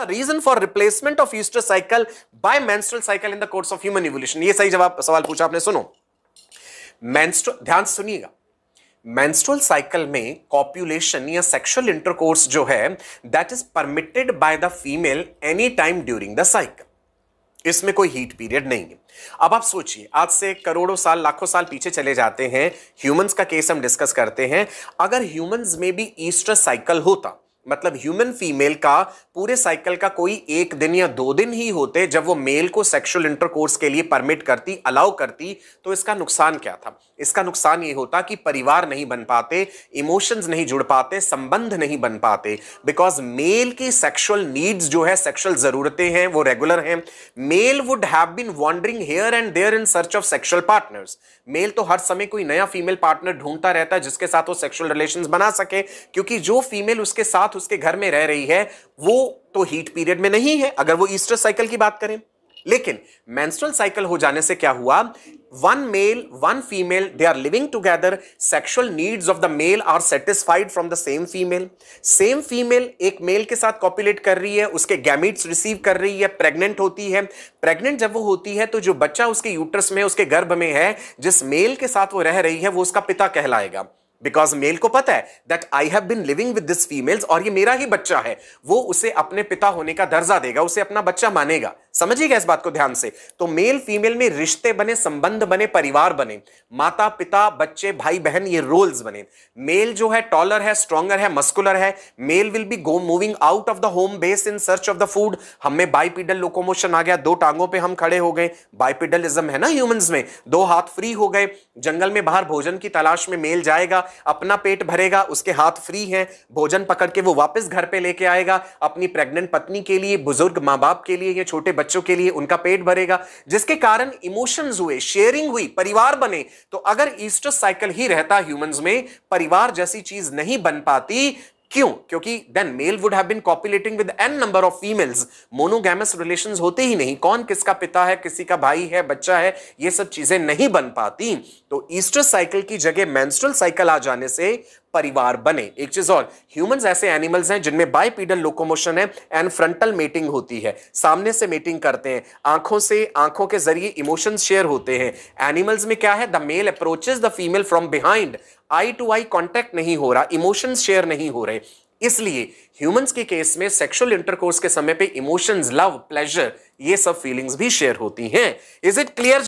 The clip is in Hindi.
the reason for replacement of eustace cycle by menstrual cycle in the course of human evolution ye sahi jawab sawal pucha aapne suno menstrual ध्यान suniyega menstrual cycle mein copulation ya sexual intercourse jo hai that is permitted by the female any time during the cycle इसमें कोई हीट पीरियड नहीं है अब आप सोचिए आज से करोड़ों साल लाखों साल पीछे चले जाते हैं ह्यूमंस का केस हम डिस्कस करते हैं अगर ह्यूमंस में भी ईस्टर साइकिल होता मतलब ह्यूमन फीमेल का पूरे साइकिल का कोई एक दिन या दो दिन ही होते जब वो मेल को सेक्सुअल इंटरकोर्स के लिए परमिट करती अलाउ करती तो इसका नुकसान क्या था इसका नुकसान ये होता कि परिवार नहीं बन पाते इमोशंस नहीं जुड़ पाते संबंध नहीं बन पाते बिकॉज मेल की सेक्सुअल नीड्स जो है सेक्सुअल ज़रूरतें हैं वो रेगुलर हैं male would have been wandering here and there in search of sexual partners male तो हर समय कोई नया फीमेल पार्टनर ढूंढता रहता है जिसके साथ वो सेक्शुअल रिलेशन बना सके क्योंकि जो फीमेल उसके साथ उसके घर में रह रही है वो तो हीट पीरियड में नहीं है अगर वो ईस्टर साइकिल की बात करें लेकिन मेंस्ट्रुअल साइकिल हो जाने से क्या हुआ one male one female they are living together sexual needs of the male are satisfied from the same female same female एक मेल के साथ कॉपुलेट कर रही है उसके गैमिट्स रिसीव कर रही है प्रेग्नेंट होती है प्रेग्नेंट जब वो होती है तो जो बच्चा उसके यूट्रस में उसके गर्भ में है जिस मेल के साथ वो रह रही है वो उसका पिता कहलाएगा बिकॉज मेल को पता है that I have been living with this females और ये मेरा ही बच्चा है वो उसे अपने पिता होने का दर्जा देगा उसे अपना बच्चा मानेगा समझिएगा इस बात को ध्यान से तो मेल फीमेल में रिश्ते बने संबंध बने परिवार बने माता पिता बच्चे भाई बहन ये रोल्स बने मेल जो है टॉलर है स्ट्रॉगर है मस्कुलर है male will be go moving out of the home base in search of the food हमें बाइपिडल लोकोमोशन आ गया दो टांगों पे हम खड़े हो गए बाइपिडलिज्म है ना ह्यूमंस में दो हाथ फ्री हो गए जंगल में बाहर भोजन की तलाश में मेल जाएगा अपना पेट भरेगा उसके हाथ फ्री है भोजन पकड़ के वो वापस घर पे लेके आएगा अपनी प्रेग्नेंट पत्नी के लिए बुजुर्ग माँ बाप के लिए ये छोटे बच्चे बच्चों के लिए उनका पेट भरेगा जिसके कारण इमोशंस हुए शेयरिंग हुई परिवार बने तो अगर ईस्टर साइकिल ही रहता ह्यूमंस में परिवार जैसी चीज नहीं बन पाती क्यों क्योंकि then male would have been copulating with n number of females monogamous relation होते ही नहीं कौन किसका पिता है किसी का भाई है बच्चा है ये सब चीजें नहीं बन पाती तो ईस्टर साइकिल की जगह मैंस्ट्रल साइकिल आ जाने से परिवार बने एक चीज और ह्यूमंस ऐसे एनिमल्स हैं जिनमें बाइपीडल लोकोमोशन है एंड फ्रंटल मेटिंग होती है सामने से मेटिंग करते हैं आंखों से आंखों के जरिए इमोशंस शेयर होते हैं एनिमल्स में क्या है the male approaches the female from behind eye to eye contact नहीं हो रहा इमोशंस शेयर नहीं हो रहे इसलिए ह्यूमंस के केस में सेक्सुअल इंटरकोर्स के समय पे इमोशंस लव प्लेजर ये सब फीलिंग्स भी शेयर होती हैं इज इट क्लियर